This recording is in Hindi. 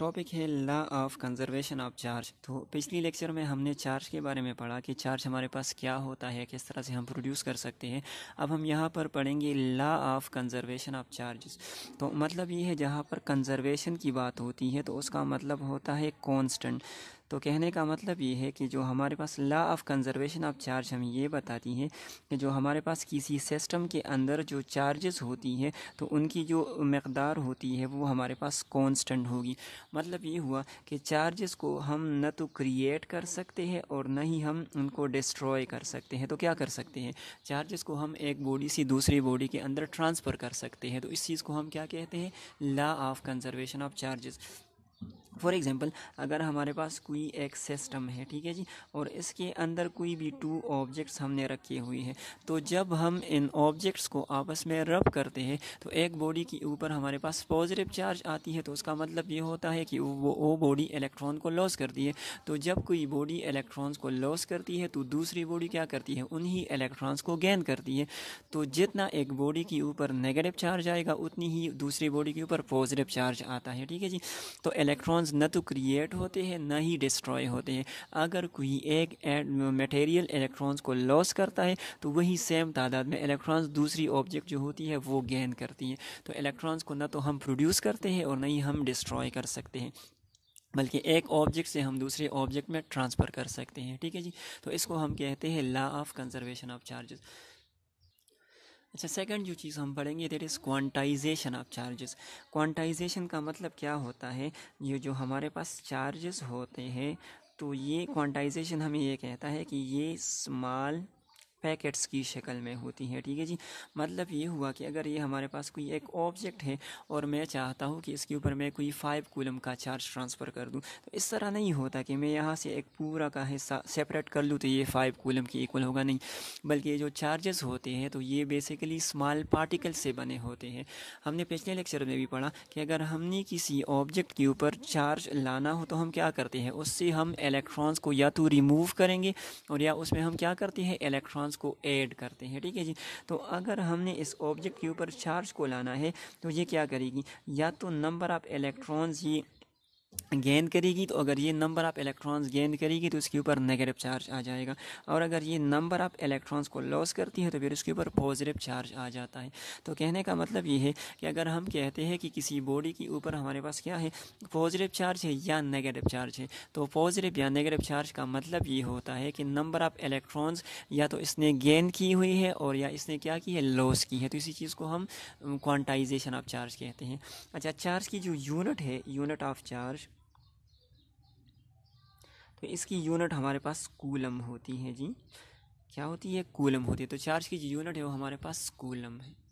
टॉपिक है law of conservation of charge तो पिछली लेक्चर में हमने चार्ज के बारे में पढ़ा कि चार्ज हमारे पास क्या होता है किस तरह से हम प्रोड्यूस कर सकते हैं अब हम यहाँ पर पढ़ेंगे law of conservation of charges तो मतलब ये है जहाँ पर कंजर्वेशन की बात होती है तो उसका मतलब होता है कॉन्स्टेंट तो कहने का मतलब ये है कि जो हमारे पास law of conservation of charge हमें ये बताती है कि जो हमारे पास किसी सिस्टम के अंदर जो चार्जेस होती है तो उनकी जो मकदार होती है वो हमारे पास कांस्टेंट होगी मतलब ये हुआ कि चार्जेस को हम न तो क्रिएट कर सकते हैं और न ही हम उनको डिस्ट्रॉय कर सकते हैं तो क्या कर सकते हैं चार्जेस को हम एक बॉडी से दूसरी बॉडी के अंदर ट्रांसफ़र कर सकते हैं तो इस चीज़ को हम क्या कहते हैं law of conservation of charges for example अगर हमारे पास कोई एक सिस्टम है ठीक है जी और इसके अंदर कोई भी टू ऑब्जेक्ट्स हमने रखे हुए हैं तो जब हम इन ऑब्जेक्ट्स को आपस में रब करते हैं तो एक बॉडी के ऊपर हमारे पास पॉजिटिव चार्ज आती है तो उसका मतलब ये होता है कि वो वो बॉडी इलेक्ट्रॉन को लॉस करती है तो जब कोई बॉडी इलेक्ट्रॉन्स को लॉस करती है तो दूसरी बॉडी क्या करती है उन्हीं इलेक्ट्रॉन्स को गेन करती है तो जितना एक बॉडी के ऊपर नेगेटिव चार्ज आएगा उतनी ही दूसरी बॉडी के ऊपर पॉजिटिव चार्ज आता है ठीक है जी तो इलेक्ट्रॉन्स एटम्स न तो क्रिएट होते हैं ना ही डिस्ट्रॉय होते हैं अगर कोई एक मटेरियल इलेक्ट्रॉन्स को लॉस करता है तो वही सेम तादाद में इलेक्ट्रॉन्स दूसरी ऑब्जेक्ट जो होती है वो गेन करती है तो इलेक्ट्रॉन्स को ना तो हम प्रोड्यूस करते हैं और ना ही हम डिस्ट्रॉय कर सकते हैं बल्कि एक ऑब्जेक्ट से हम दूसरे ऑब्जेक्ट में ट्रांसफ़र कर सकते हैं ठीक है जी तो इसको हम कहते हैं law of conservation of charges अच्छा सेकंड जो चीज़ हम पढ़ेंगे there is quantization of charges quantization का मतलब क्या होता है ये जो हमारे पास चार्जेस होते हैं तो ये क्वांटाइजेशन हमें ये कहता है कि ये स्मॉल पैकेट्स की शक्ल में होती है ठीक है जी मतलब ये हुआ कि अगर ये हमारे पास कोई एक ऑब्जेक्ट है और मैं चाहता हूँ कि इसके ऊपर मैं कोई फाइव कूलम का चार्ज ट्रांसफ़र कर दूँ तो इस तरह नहीं होता कि मैं यहाँ से एक पूरा का हिस्सा सेपरेट कर लूँ तो ये फाइव कूलम की इक्वल होगा नहीं बल्कि जो चार्जेस होते हैं तो ये बेसिकली स्मॉल पार्टिकल से बने होते हैं हमने पिछले लेक्चर में भी पढ़ा कि अगर हमने किसी ऑब्जेक्ट के ऊपर चार्ज लाना हो तो हम क्या करते हैं उससे हम इलेक्ट्रॉन्स को या तो रिमूव करेंगे और या उसमें हम क्या करते हैं इलेक्ट्रॉन्स इलेक्ट्रॉन्स को ऐड करते हैं ठीक है जी तो अगर हमने इस ऑब्जेक्ट के ऊपर चार्ज को लाना है तो ये क्या करेगी या तो नंबर ऑफ़ इलेक्ट्रॉन्स ही गेंद करेगी तो अगर ये नंबर आप इलेक्ट्रॉन्स गेंद करेगी तो इसके ऊपर नेगेटिव चार्ज आ जाएगा और अगर ये नंबर आप इलेक्ट्रॉन्स को लॉस करती है तो फिर उसके ऊपर पॉजिटिव चार्ज आ जाता है तो कहने का मतलब ये है कि अगर हम कहते हैं कि किसी बॉडी के ऊपर हमारे पास क्या है पॉजिटिव चार्ज है या नेगेटिव चार्ज है तो पॉजिटिव या नेगेटिव चार्ज का मतलब ये होता है कि नंबर ऑफ इलेक्ट्रॉन्स या तो इसने गेंद की हुई है और या इसने क्या की है लॉस की है तो इसी चीज़ को हम क्वांटाइजेशन ऑफ चार्ज कहते हैं अच्छा चार्ज की जो यूनिट है यूनिट ऑफ चार्ज तो इसकी यूनिट हमारे पास कूलम होती है जी क्या होती है कूलम होती है तो चार्ज की जो यूनिट है वो हमारे पास कूलम है